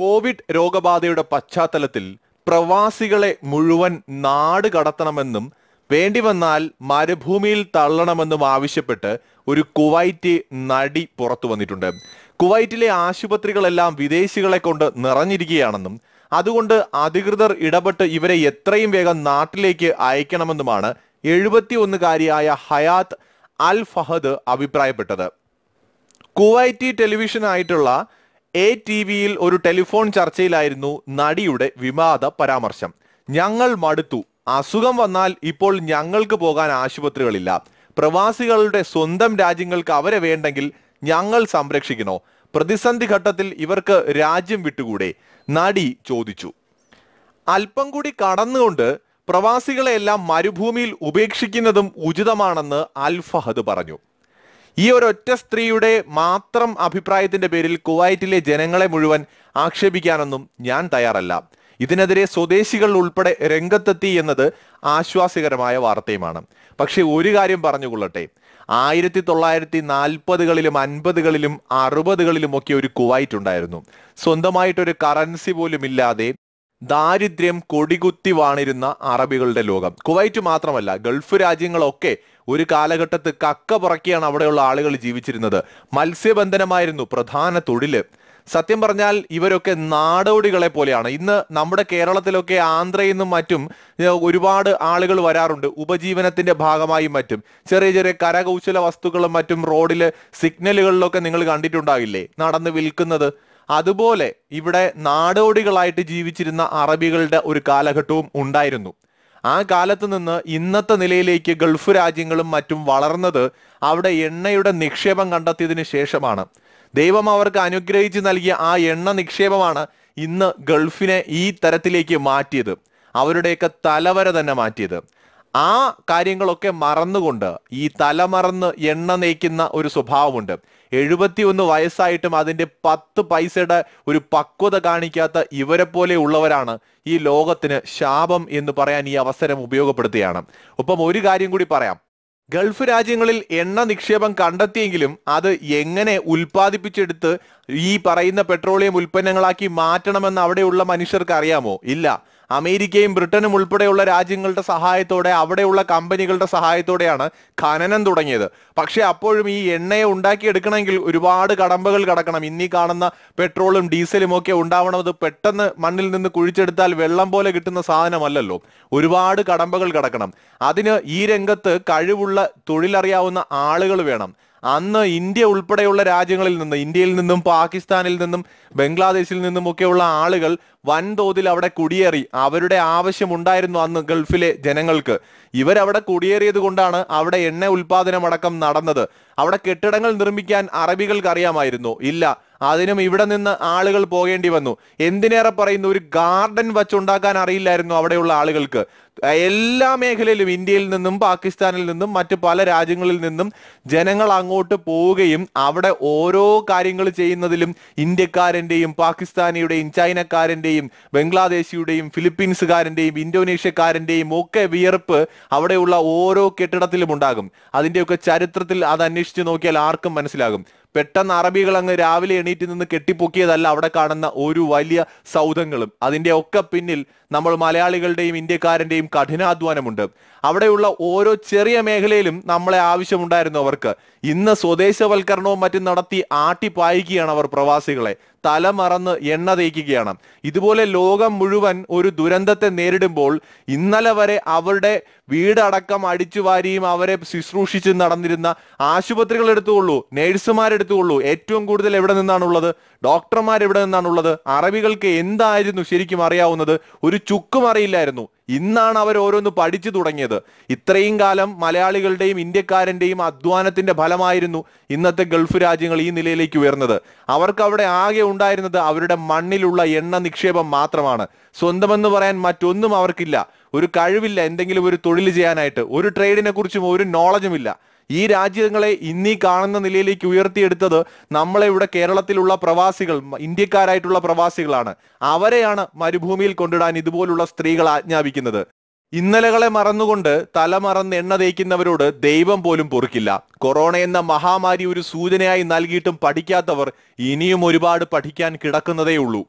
Covid രോഗബാധയുടെ പശ്ചാത്തലത്തിൽ പ്രവാസികളെ മുഴുവൻ നാട് കടത്തണമെന്നും വേണ്ടി വന്നാൽ മരുഭൂമിയിൽ തള്ളണമെന്നും ആവശ്യപ്പെട്ട് ഒരു കുവൈറ്റ് നടി പുറത്തു വന്നിട്ടുണ്ട് കുവൈറ്റിലെ ആശുപത്രികളെല്ലാം വിദേശികളെ കൊണ്ട് നിറഞ്ഞിരിക്കുകയാണെന്നും അതുകൊണ്ട് അധികൃതർ ഇടപെട്ട് ഇവരെ എത്രയും വേഗം നാട്ടിലേക്ക് അയക്കണമെന്നുമാണ് എഴുപത്തി ഒന്നുകാരിയായ ഹയാത്ത് അൽ ഫഹദ് അഭിപ്രായപ്പെട്ടത് കുവൈറ്റി ടെലിവിഷനായിട്ടുള്ള എ ടി വിയിൽ ഒരു ടെലിഫോൺ ചർച്ചയിലായിരുന്നു നടിയുടെ വിവാദ പരാമർശം ഞങ്ങൾ മടുത്തു അസുഖം വന്നാൽ ഇപ്പോൾ ഞങ്ങൾക്ക് പോകാൻ ആശുപത്രികളില്ല പ്രവാസികളുടെ സ്വന്തം രാജ്യങ്ങൾക്ക് അവരെ വേണ്ടെങ്കിൽ ഞങ്ങൾ സംരക്ഷിക്കണോ പ്രതിസന്ധി ഘട്ടത്തിൽ ഇവർക്ക് രാജ്യം വിട്ടുകൂടെ നടി ചോദിച്ചു അല്പം കൂടി കടന്നുകൊണ്ട് പ്രവാസികളെയെല്ലാം മരുഭൂമിയിൽ ഉപേക്ഷിക്കുന്നതും ഉചിതമാണെന്ന് അൽഫഹദ് പറഞ്ഞു ഈ ഒരു ഒറ്റ സ്ത്രീയുടെ മാത്രം അഭിപ്രായത്തിന്റെ പേരിൽ കുവൈറ്റിലെ ജനങ്ങളെ മുഴുവൻ ആക്ഷേപിക്കാനൊന്നും ഞാൻ തയ്യാറല്ല ഇതിനെതിരെ സ്വദേശികൾ ഉൾപ്പെടെ രംഗത്തെത്തി എന്നത് ആശ്വാസകരമായ വാർത്തയുമാണ് പക്ഷേ ഒരു കാര്യം പറഞ്ഞുകൊള്ളട്ടെ ആയിരത്തി തൊള്ളായിരത്തി നാൽപ്പതുകളിലും അൻപതുകളിലും അറുപതുകളിലും ഒക്കെ ഒരു കുവൈറ്റ് ഉണ്ടായിരുന്നു സ്വന്തമായിട്ടൊരു കറൻസി പോലും ഇല്ലാതെ ദാരിദ്ര്യം കൊടികുത്തി വാണിരുന്ന അറബികളുടെ ലോകം കുവൈറ്റ് മാത്രമല്ല ഗൾഫ് രാജ്യങ്ങളൊക്കെ ഒരു കാലഘട്ടത്ത് കക്ക പുറക്കിയാണ് അവിടെയുള്ള ആളുകൾ ജീവിച്ചിരുന്നത് മത്സ്യബന്ധനമായിരുന്നു പ്രധാന തൊഴില് സത്യം പറഞ്ഞാൽ ഇവരൊക്കെ നാടോടികളെ പോലെയാണ് ഇന്ന് നമ്മുടെ കേരളത്തിലൊക്കെ ആന്ധ്രയിൽ നിന്നും മറ്റും ഒരുപാട് ആളുകൾ വരാറുണ്ട് ഉപജീവനത്തിന്റെ ഭാഗമായും മറ്റും ചെറിയ ചെറിയ കരകൗശല വസ്തുക്കളും മറ്റും റോഡിൽ സിഗ്നലുകളിലൊക്കെ നിങ്ങൾ കണ്ടിട്ടുണ്ടാകില്ലേ നടന്ന് വിൽക്കുന്നത് അതുപോലെ ഇവിടെ നാടോടികളായിട്ട് ജീവിച്ചിരുന്ന അറബികളുടെ ഒരു കാലഘട്ടവും ഉണ്ടായിരുന്നു ആ കാലത്ത് നിന്ന് ഇന്നത്തെ നിലയിലേക്ക് ഗൾഫ് രാജ്യങ്ങളും മറ്റും വളർന്നത് അവിടെ എണ്ണയുടെ നിക്ഷേപം കണ്ടെത്തിയതിന് ശേഷമാണ് ദൈവം അവർക്ക് അനുഗ്രഹിച്ച് നൽകിയ ആ എണ്ണ നിക്ഷേപമാണ് ഇന്ന് ഗൾഫിനെ ഈ തരത്തിലേക്ക് മാറ്റിയത് അവരുടെയൊക്കെ തലവര തന്നെ മാറ്റിയത് ആ കാര്യങ്ങളൊക്കെ മറന്നുകൊണ്ട് ഈ തലമറന്ന് എണ്ണ നയിക്കുന്ന ഒരു സ്വഭാവമുണ്ട് എഴുപത്തി ഒന്ന് വയസ്സായിട്ടും അതിന്റെ പത്ത് പൈസയുടെ ഒരു പക്വത കാണിക്കാത്ത ഇവരെ പോലെ ഉള്ളവരാണ് ഈ ലോകത്തിന് ശാപം എന്ന് പറയാൻ ഈ അവസരം ഉപയോഗപ്പെടുത്തുകയാണ് ഒപ്പം ഒരു കാര്യം കൂടി പറയാം ഗൾഫ് രാജ്യങ്ങളിൽ എണ്ണ നിക്ഷേപം കണ്ടെത്തിയെങ്കിലും അത് എങ്ങനെ ഉൽപ്പാദിപ്പിച്ചെടുത്ത് ഈ പറയുന്ന പെട്രോളിയം ഉൽപ്പന്നങ്ങളാക്കി മാറ്റണമെന്ന് അവിടെയുള്ള മനുഷ്യർക്ക് അറിയാമോ ഇല്ല അമേരിക്കയും ബ്രിട്ടനും ഉൾപ്പെടെയുള്ള രാജ്യങ്ങളുടെ സഹായത്തോടെ അവിടെയുള്ള കമ്പനികളുടെ സഹായത്തോടെയാണ് ഖനനം തുടങ്ങിയത് പക്ഷെ അപ്പോഴും ഈ എണ്ണയെ ഉണ്ടാക്കിയെടുക്കണമെങ്കിൽ ഒരുപാട് കടമ്പകൾ കടക്കണം ഇന്നീ കാണുന്ന പെട്രോളും ഡീസലും ഒക്കെ ഉണ്ടാവണത് പെട്ടെന്ന് മണ്ണിൽ നിന്ന് കുഴിച്ചെടുത്താൽ വെള്ളം പോലെ കിട്ടുന്ന സാധനമല്ലല്ലോ ഒരുപാട് കടമ്പകൾ കടക്കണം അതിന് ഈ രംഗത്ത് കഴിവുള്ള തൊഴിലറിയാവുന്ന ആളുകൾ വേണം അന്ന് ഇന്ത്യ ഉൾപ്പെടെയുള്ള രാജ്യങ്ങളിൽ നിന്ന് ഇന്ത്യയിൽ നിന്നും പാകിസ്ഥാനിൽ നിന്നും ബംഗ്ലാദേശിൽ നിന്നും ഒക്കെയുള്ള ആളുകൾ വൻതോതിൽ അവിടെ കുടിയേറി അവരുടെ ആവശ്യമുണ്ടായിരുന്നു അന്ന് ഗൾഫിലെ ജനങ്ങൾക്ക് ഇവരവിടെ കുടിയേറിയത് കൊണ്ടാണ് അവിടെ എണ്ണ ഉൽപാദനമടക്കം നടന്നത് അവിടെ കെട്ടിടങ്ങൾ നിർമ്മിക്കാൻ അറബികൾക്ക് അറിയാമായിരുന്നു ഇല്ല അതിനും ഇവിടെ നിന്ന് ആളുകൾ പോകേണ്ടി വന്നു എന്തിനേറെ പറയുന്നു ഒരു ഗാർഡൻ വച്ചുണ്ടാക്കാൻ അറിയില്ലായിരുന്നു അവിടെയുള്ള ആളുകൾക്ക് എല്ലാ മേഖലയിലും ഇന്ത്യയിൽ നിന്നും പാകിസ്ഥാനിൽ നിന്നും മറ്റു പല രാജ്യങ്ങളിൽ നിന്നും ജനങ്ങൾ അങ്ങോട്ട് പോവുകയും അവിടെ ഓരോ കാര്യങ്ങൾ ചെയ്യുന്നതിലും ഇന്ത്യക്കാരൻ്റെയും പാകിസ്ഥാനിയുടെയും ചൈനക്കാരൻ്റെയും ബംഗ്ലാദേശിയുടെയും ഫിലിപ്പീൻസുകാരൻ്റെയും ഇന്തോനേഷ്യക്കാരൻ്റെയും ഒക്കെ വിയർപ്പ് അവിടെയുള്ള ഓരോ കെട്ടിടത്തിലും ഉണ്ടാകും അതിൻ്റെയൊക്കെ ചരിത്രത്തിൽ അത് അന്വേഷിച്ച് നോക്കിയാൽ ആർക്കും മനസ്സിലാകും പെട്ടെന്ന് അറബികൾ അങ്ങ് രാവിലെ എണീറ്റ് നിന്ന് കെട്ടിപ്പൊക്കിയതല്ല അവിടെ കാണുന്ന ഒരു വലിയ സൗധങ്ങളും അതിൻ്റെ ഒക്കെ പിന്നിൽ നമ്മൾ മലയാളികളുടെയും ഇന്ത്യക്കാരൻ്റെയും കഠിനാധ്വാനമുണ്ട് അവിടെയുള്ള ഓരോ ചെറിയ മേഖലയിലും നമ്മളെ ആവശ്യമുണ്ടായിരുന്നു അവർക്ക് ഇന്ന് സ്വദേശവൽക്കരണവും മറ്റും നടത്തി ആട്ടിപ്പായിക്കുകയാണ് അവർ പ്രവാസികളെ തലമറന്ന് എണ്ണ തേക്കുകയാണ് ഇതുപോലെ ലോകം മുഴുവൻ ഒരു ദുരന്തത്തെ നേരിടുമ്പോൾ ഇന്നലെ വരെ അവരുടെ വീടടക്കം അടിച്ചുവാരിയും അവരെ ശുശ്രൂഷിച്ച് നടന്നിരുന്ന ആശുപത്രികൾ എടുത്തുകൊള്ളൂ നേഴ്സുമാരെടുത്തുകൊള്ളൂ ഏറ്റവും കൂടുതൽ എവിടെ നിന്നാണുള്ളത് ഡോക്ടർമാർ എവിടെ നിന്നാണുള്ളത് അറബികൾക്ക് എന്തായിരുന്നു ശരിക്കും അറിയാവുന്നത് ഒരു ചുക്കും അറിയില്ലായിരുന്നു ഇന്നാണ് അവർ ഓരോന്ന് പഠിച്ചു തുടങ്ങിയത് ഇത്രയും കാലം മലയാളികളുടെയും ഇന്ത്യക്കാരൻ്റെയും അധ്വാനത്തിന്റെ ഫലമായിരുന്നു ഇന്നത്തെ ഗൾഫ് രാജ്യങ്ങൾ ഈ നിലയിലേക്ക് ഉയർന്നത് അവർക്ക് അവിടെ ആകെ ഉണ്ടായിരുന്നത് അവരുടെ മണ്ണിലുള്ള എണ്ണ നിക്ഷേപം മാത്രമാണ് സ്വന്തമെന്ന് പറയാൻ മറ്റൊന്നും അവർക്കില്ല ഒരു കഴിവില്ല എന്തെങ്കിലും ഒരു തൊഴിൽ ചെയ്യാനായിട്ട് ഒരു ട്രേഡിനെ കുറിച്ചും ഒരു നോളജും ഇല്ല ഈ രാജ്യങ്ങളെ ഇന്നീ കാണുന്ന നിലയിലേക്ക് ഉയർത്തിയെടുത്തത് നമ്മളെ ഇവിടെ കേരളത്തിലുള്ള പ്രവാസികൾ ഇന്ത്യക്കാരായിട്ടുള്ള പ്രവാസികളാണ് അവരെയാണ് മരുഭൂമിയിൽ കൊണ്ടിടാൻ ഇതുപോലുള്ള സ്ത്രീകൾ ആജ്ഞാപിക്കുന്നത് ഇന്നലകളെ മറന്നുകൊണ്ട് തലമറന്ന് എണ്ണ തേക്കുന്നവരോട് ദൈവം പോലും പൊറുക്കില്ല കൊറോണ എന്ന മഹാമാരി ഒരു സൂചനയായി നൽകിയിട്ടും പഠിക്കാത്തവർ ഇനിയും ഒരുപാട് പഠിക്കാൻ കിടക്കുന്നതേയുള്ളൂ